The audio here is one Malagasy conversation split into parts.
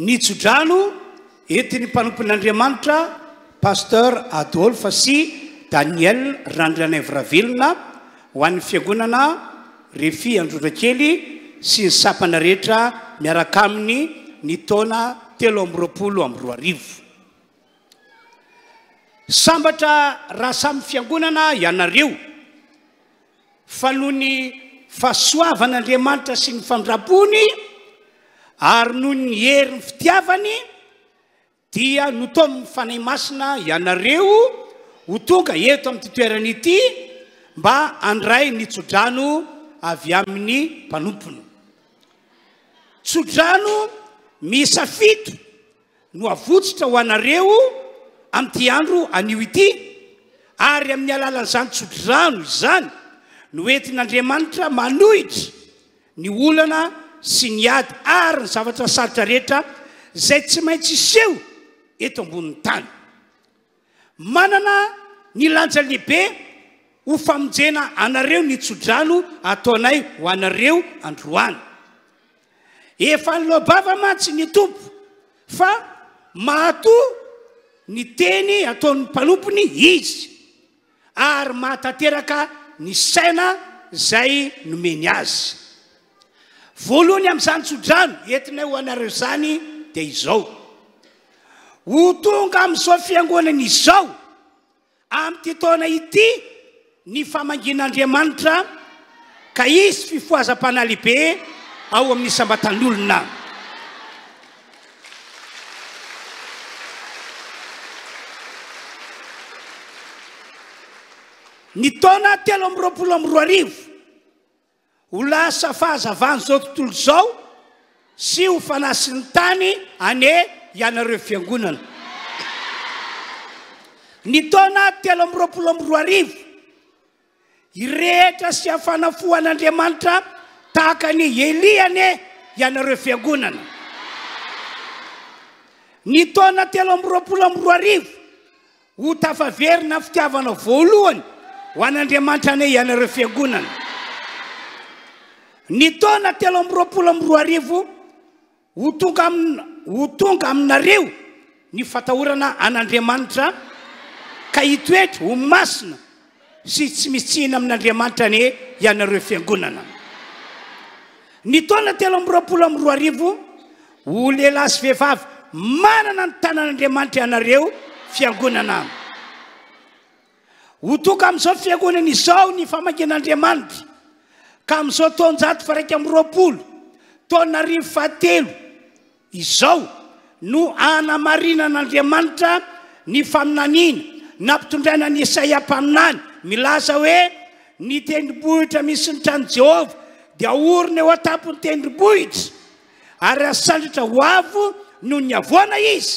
ny jodrano entin'ny mpanompon'andriamanitra paster adôlfa sy daniel randriana evravilna ho an'ny fiangonana refi androdrakely sy ny sapana rehetra miarakaaminy ny taona telo am'yroapolo ami'droa arivo sambatra raha samny fiangonana ianareo fa noho ny faasoavan'andriamanitra sy ny fandrapony ary noho ny hery ny fitiavany dia no tominny fanay masina ianareo ho tonga eto amin'ny ty toeranyity mba andray ny tsodrano avy amin'ny mpanompona tsodrano misafito no avotsitra ho anareo amin'ty andro anio ity ary amin'ny alalan'izany tsodrano izany no etin'andriamanitra manohitra ny olana sy ny ady ary ny zavatra saritra rehetra zay tsy maintsy iseho eto ambonin'ny tany manana ny lanja lehibe ho famonjena anareo ny tsodrano ataonay ho anareo androany efa nylobava mantsy ny tompo fa mahatoa ny teny atao'ny mpalompony izy ary mahatateraka ny saina zay nomeny azy voalohany amin'izany tsodrano entina hoanareo zany dia izao ho tonga am'izao fiangonanaizao am'ty taona ity ny famanginaandriamanitra ka izy fifoazam-panalehbe ao amin'ny sambatanyolona ny taona telo amroapolo am roa arivo o lasa fahazavanyzao tontolo zao sy ho fanasi n'ny tany ane ianareo fiangonana ny tona telo amroapolo ambroa arivo irehetra sy afanafo an'andriamanitra tahakany eli ane ianareo fiangonana ny tona telo amroapoloamroa arivo ho tafaverina fitiavana voalohany ho an'andriamanitra ane ianareo fiangonana ny taona telo amroapolo amroa arivo ho tonga am ho tonga aminareo ny fatahorana an'andriamanitra ka hitoetra ho masina sy tsy misy tsihina amin'n'andriamanitra ane ianareo fiangonana ny tona telo amroapolo am roa arivo ho lelay zy vehivavy manana ny tanan'andriamanitra ianareo fiangonana ho tonga am'izao fiangonana izao ny famangin'andriamanitra ka amin'izao taonjato fa raika amin'nyroapolo taona rivofahatelo izao no anamarinan'andriamanitra ny faminanina nampitondraina ny esaia mpaminany milaza hoe ny tendrimbohitra misy ny trany jehova dia orina eo atampony tendrom-bohitra ary asandritra ho avo noho ny avoana izy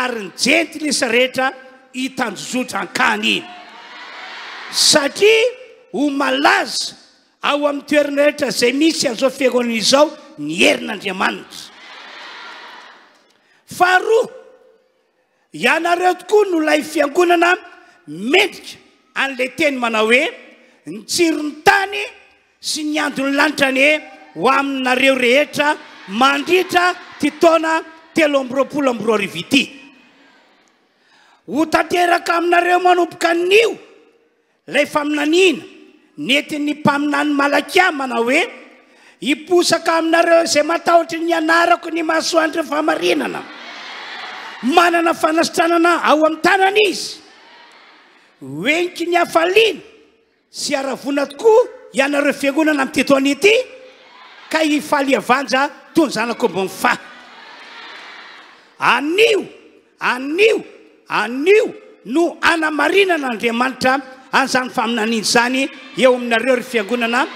ary ny jenty lesa rehetra hitanjojotra ankanyn satria ho malaza ao amin'ny toerina rehetra zay misy an'izao fiangonanaizao ny herin'andriamanitra fahroa ianareo tokoa no lay fiangonana menditra an'la teny manao hoe ny tsirony tany sy ny andony lanitrany e, ho aminareo rehetra mandritra titona telo amboroapolo amboro ariva ity ho tateraka aminareo manomboka n'io lay faminaniina nety ny mpaminany malakia manao hoe iposaka aminareo zay matahotra ny anarako ny mahasoa andreo fahamarinana manana fanasitranana ao amin'ny tanana izy oeniky ny hafaliana sy aravona tokoa ianareo fiangonana amin'nty toany ity ka hifalyavanja tonjanakombo ny fa anio an'io anio no anamarinana andriamanitra anyizany faminaniny zany eo aminareo ry fiangonana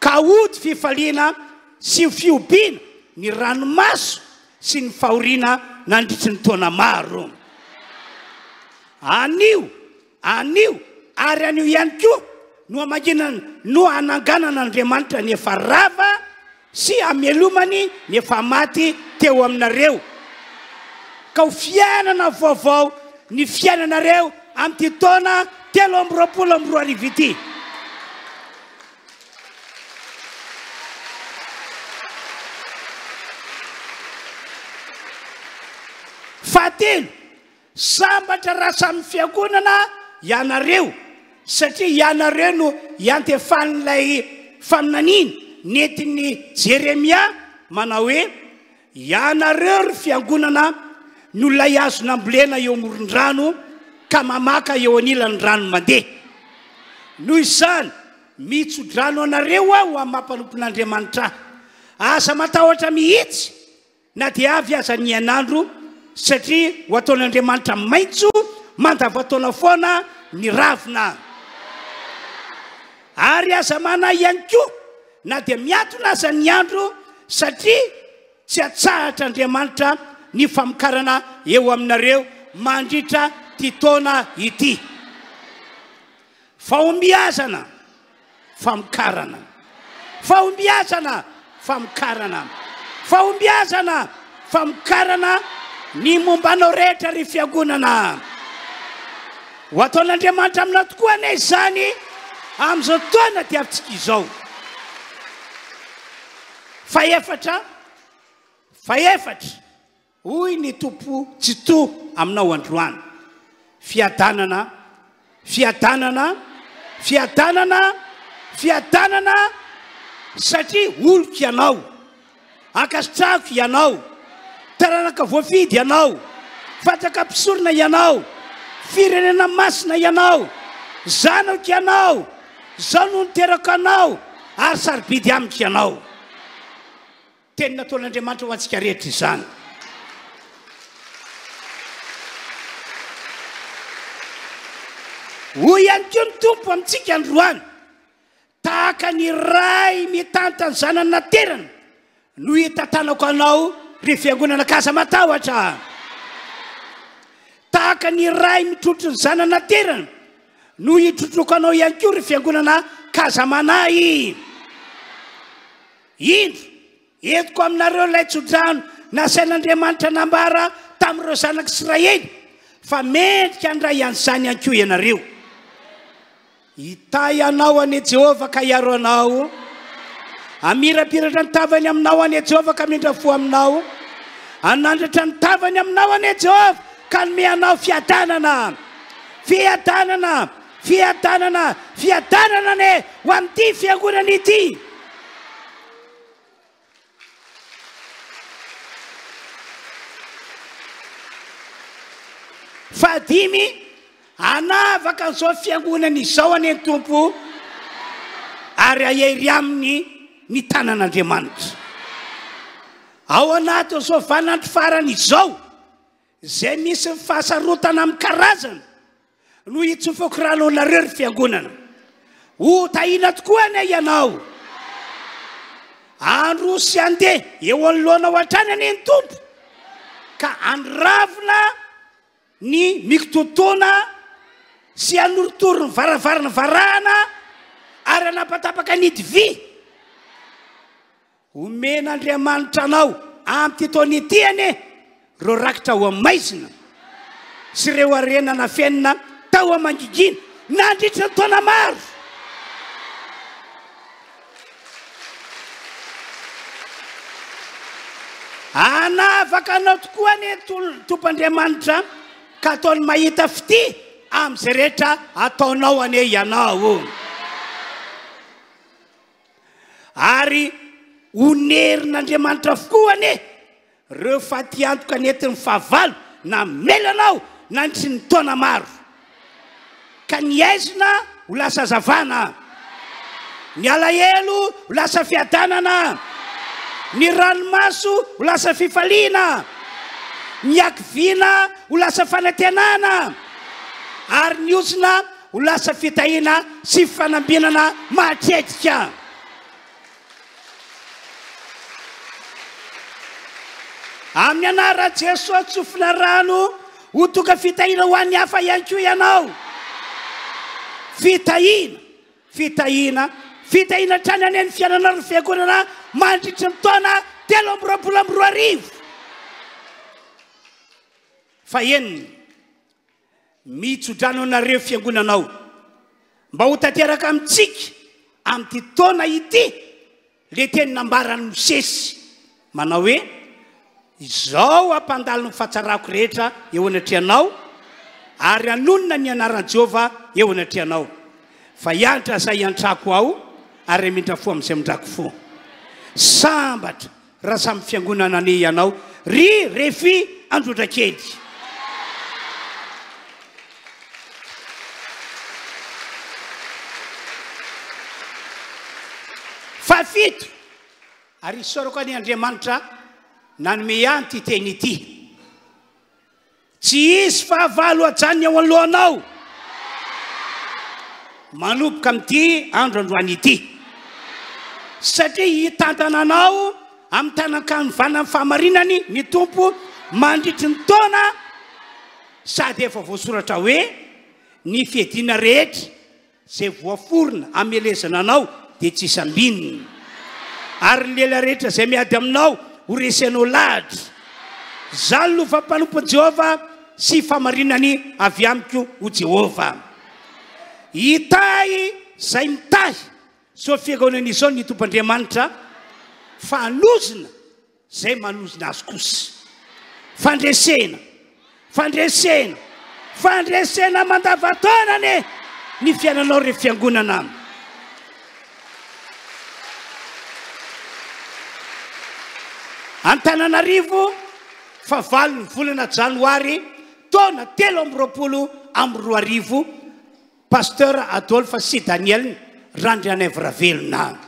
kaody fifaliana sy ho fiobiana ny ranomaso sy ny fahorina nandritri ny taoana maro anio anio ary anio ihany koa no amanginan no ananganan'andriamanitra ny efa rava sy amelomany ny efa maty teo aminareo ka ho fiainana vaovao ny fiainanareo ami'ty taona telo ambroapolo am ro ariva ity fahatelo sambatra raha sam'ny fiangonana ianareo satria ianareo no iantefan'ilay faminaniny nentiny jeremia manao hoe ianareo ry fiangonana ny ololay azona ambolena eo morondrano ka mamaka eo anilan'ny ranomandeha noho izany mits-drano anareo a ho a'ymampanompon'andriamanitra ah aza matahotra mihitsy na dia avy aza nyan'andro satria ho ataon'andriamanitra maitso mandavaataona foana ny ravina ary aza mana iany koa na dia miatona aza ny andro satria tsy atsahatr'aandriamanitra ny famikarana eo aminareo mandritra ty taona ity faombiazana famikarana fahombiazana famikarana faombiazana famikarana ny mombanao rehetra ry fiagonana ho ataon'andriamanitra amina tokoa aney zany am'izao taona ty avitsik'izao faefatra fa efatra hoy ny tompotsitoa aminao androany fiadanana fiadanana fiadanana fiadanana satria oloko ianao akasitrako ianao taranakavoafidy ianao fatrakampisorina ianao firenena masina ianao zanako ianao zaononoterako anao ary sarobidy amiko ianao teny natolan'andriamanitra ho antsika rehitra izany ho iany ko ny tompo amintsika androany tahaka ny ray mitantany zanana terana no itatanako anao rfiangonana tahaka ny ry mitrotrony zananaterna noo itrotroko anaoay o r fangonanaany indro etiko aminareo lay totrano nasain'andiamanitra namba tami'reo zanak sraely fa metika ndra anzany aeo ianareo hitayanao ane jehovah ka hiaro anao amirapiratra ny tavany aminao ane jehovah ka mindra foa aminao anandratra ny tavany aminao ane jehova ka nome anao fiatanana fiatanana fiatanana fiatanana ane ho am'ity fiangonany ity fadimy anavaka an'izao fiangonanaizao aneny tompo ary aary aminy ny tanan'andriamanitra ao anaty azo vanandro faranaizao zay misy my fahasarotana amin'ny karazana noho hitsomfokyranao nareo ry fiangonana otaina tokoa nyy ianao androsy andeha eo anyloana ao an-trany aneny tompo ka anravina ny mikototona sy anorotoro ny varavarana varahana ary anapatapaka anidivy omenaandriamanitra anao am'ty tona ityany ro rakitra ho a maizina sy reo arenana fiainna tao amangigina nandritra ny tona maro anavaka anao tokoa ny tolontompo andriamanitra ka ataony mahita fi ty am'izay rehetra ataonao anie ianao ary honerin'andriamanitra fokoa anie reo faty antoka anetin'ny fahavalo na mela anao na yty ny taoana maro ka ny aizina ho lasa zavana ny alaelo ho lasa fiadanana ny ranomaso ho lasa fifaliana ny akviana ho lasa fanantenana ary ny ozina ho lasa fitahina sy ifanambinana matretrika amin'ny anara jesosy tsofina rano ho toka fitahina ho an'ny hafa ihany ko ianao fitahina fitahina fitahina trany anie ny fiainanao n fiakonana mandritra ny taoana telo ambiroapola amiroa arivo fa eniny mitsodrano anareo fiangonanao mba ho tanteraka amintsika ami'ty taona ity le teny nambarany nosesy manao hoe izao ampandalynyfatsarako rehetra eo anatreanao ary anonona ny anarani jehova eo anatreanao fa iantra zay ian-trako aho ary amindra fo am'izay mindrako fo sambatra raha samyny fiangonana any ianao ry refy androdrakely it ary isorak any andriamanitra nanome hany tyteny ity tsy izy fa vaoajanyny aoanloanao manomboka ami'ity andro androany ity satria hitantananao amin'ny tanakanyvanan fahamarinany ny tompo mandritry ny taona sady efa voasoratra hoe ny fiedina rehetra zay voaforina amelezana anao de ts isambinyn ary ny lelarehetra zay miady aminao horesenao lahatra zany lovampanompon' jehova sy famarinany avy amiko ho jehova itahy zay mitahy so fiagonan'izy zao ny tompoandriamanitra fanozona zay manozina azy kosa fandresena fandresena fandresena mandavatonany ny fiainanao re fiangonana amy antananaarivo fa valo ny volana janooary taona telo am' roapolo amyroa arivo pasteur adolfa sy daniel randriana evravelonay